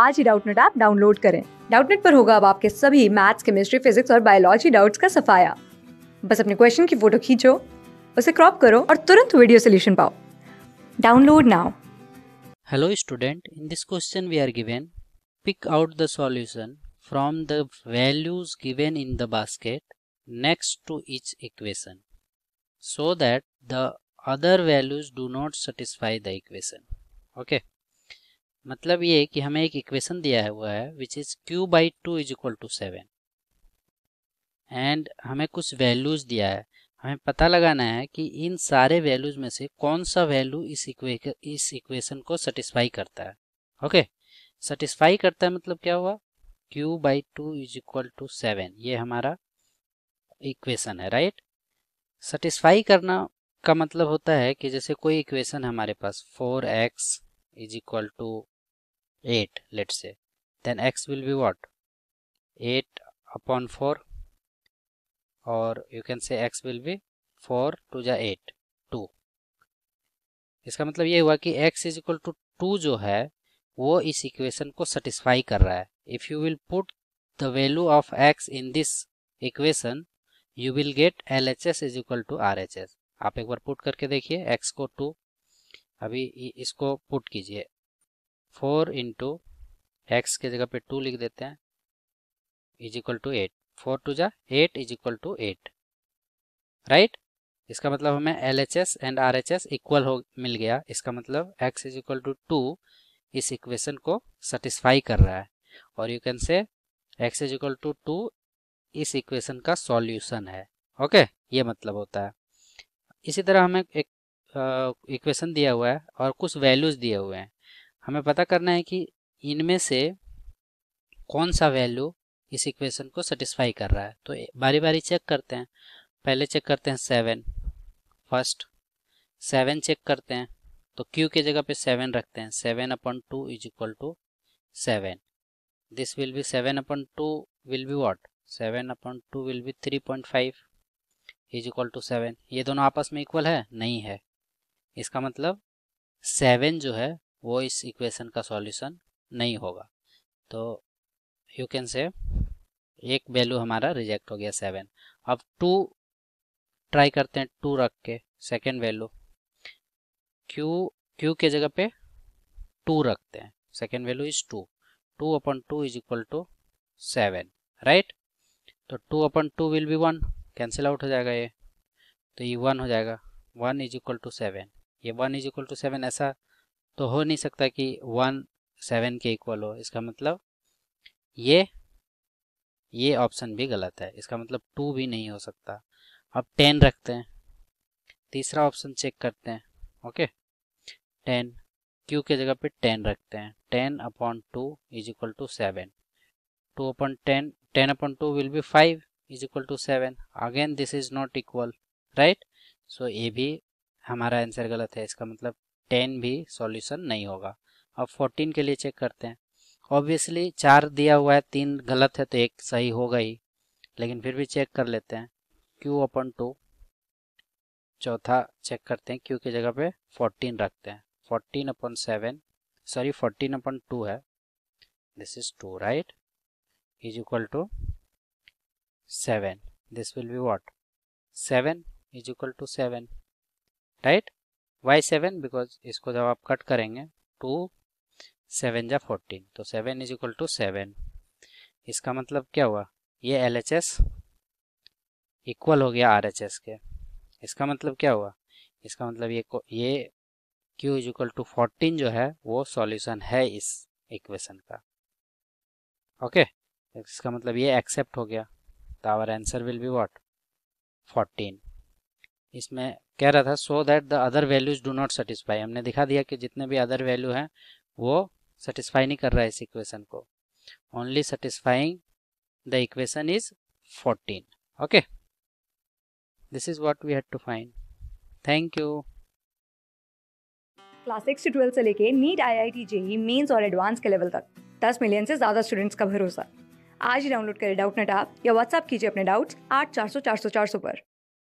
आज ही Doubtnut app download करें डाउटनेट पर होगा अब आपके सभी मैथ्स केमिस्ट्री फिजिक्स और बायोलॉजी डाउट्स का सफाया बस अपने क्वेश्चन की फोटो खींचो उसे क्रॉप करो और तुरंत वीडियो सोल्यूशन पाओ download now hello student in this question we are given pick out the solution from the values given in the basket next to each equation so that the other values do not satisfy the equation okay मतलब ये कि हमें एक equation दिया हुआ है which is Q by two is equal to seven and हमें कुछ वैल्यूज दिया है हमें पता लगाना है कि इन सारे वैल्यूज में से कौन सा वैल्यू इस इक्वे इस इक्वेशन को सेटिस्फाई करता है ओके okay? सेटिस्फाई करता है मतलब क्या हुआ q by two is equal to seven ये हमारा इक्वेशन है राइट सेटिस्फाई करना का मतलब होता है कि जैसे कोई इक्वेशन हमारे पास four x is equal to 8 let's say then x will be what 8 upon 4 और you can say x will be 4 to the 8 2 इसका मतलब ये हुआ कि x is equal to two जो है वो इस इक्वेशन को सेटिस्फाई कर रहा है if you will put the value of x in this equation you will get L H S is equal to R H S आप एक बार पुट करके देखिए x को टू अभी इसको पुट कीजिए फोर इंटू एक्स की जगह पे टू लिख देते हैं is equal to eight four two जा eight is equal to eight right इसका मतलब हमें L H S and R H S equal हो मिल गया इसका मतलब x is equal to two इस इक्वेशन को सेटिस्फाई कर रहा है और you can say x is equal to two इस इक्वेशन का सॉल्यूशन है ओके okay? ये मतलब होता है इसी तरह हमें एक इक्वेशन दिया हुआ है और कुछ वैल्यूज दिए हुए हैं हमें पता करना है कि इनमें से कौन सा वैल्यू इस इक्वेशन को सेटिस्फाई कर रहा है तो बारी बारी चेक करते हैं पहले चेक करते हैं सेवन फर्स्ट सेवन चेक करते हैं तो क्यू की जगह पे सेवन रखते हैं seven upon two is equal to seven this will be seven upon two will be what seven upon two will be three point five is equal to seven ये दोनों आपस में इक्वल है नहीं है इसका मतलब सेवन जो है वो इस इक्वेशन का सॉल्यूशन नहीं होगा तो यू कैन से एक वैल्यू हमारा रिजेक्ट हो गया सेवन अब टू ट्राई करते हैं टू रख के सेकेंड वैल्यू क्यू क्यू के जगह पे टू रखते हैं second value is two two upon two is equal to seven right तो two upon two will be one cancel out हो जाएगा ये तो ये वन हो जाएगा one is equal to seven ये one is equal to seven ऐसा तो हो नहीं सकता कि वन सेवन के इक्वल हो इसका मतलब ये ये ऑप्शन भी गलत है इसका मतलब टू भी नहीं हो सकता अब टेन रखते हैं तीसरा ऑप्शन चेक करते हैं ओके टेन क्यू के जगह पे टेन रखते हैं ten upon two is equal to seven two upon ten ten upon two will be five is equal to seven again this is not equal right so ये भी हमारा answer गलत है इसका मतलब टेन भी सॉल्यूशन नहीं होगा अब फोर्टीन के लिए चेक करते हैं ऑब्वियसली चार दिया हुआ है तीन गलत है तो एक सही होगा ही लेकिन फिर भी चेक कर लेते हैं क्यू अपन टू चौथा चेक करते हैं क्यू की जगह पे फोर्टीन रखते हैं fourteen upon seven sorry fourteen upon two है this is two right is equal to seven this will be what seven is equal to seven right why seven because इसको जब आप कट करेंगे टू सेवन या fourteen तो seven is equal to seven इसका मतलब क्या हुआ ये एल एच एस इक्वल हो गया आर एच एस के इसका मतलब क्या हुआ इसका मतलब ये ये Q is equal to fourteen जो है वो सॉल्यूशन है इस इक्वेशन का ओके okay? इसका मतलब ये एक्सेप्ट हो गया तो our answer will be what 14 इसमें कह रहा था so that the other values do not satisfy हमने दिखा दिया कि जितने भी अदर वैल्यू हैं वो सेटिस्फाई नहीं कर रहा है इस इक्वेशन को only satisfying the equation is 14 okay this is what we had to find thank you class six से ट्वेल्थ से लेके NEET I I T JEE Mains और एडवांस के लेवल तक दस मिलियन से ज्यादा स्टूडेंट्स का भरोसा आज ही डाउनलोड करें डाउट नेट आप या व्हाट्सअप कीजिए अपने डाउट्स आठ चार सौ चार सौ चार सौ पर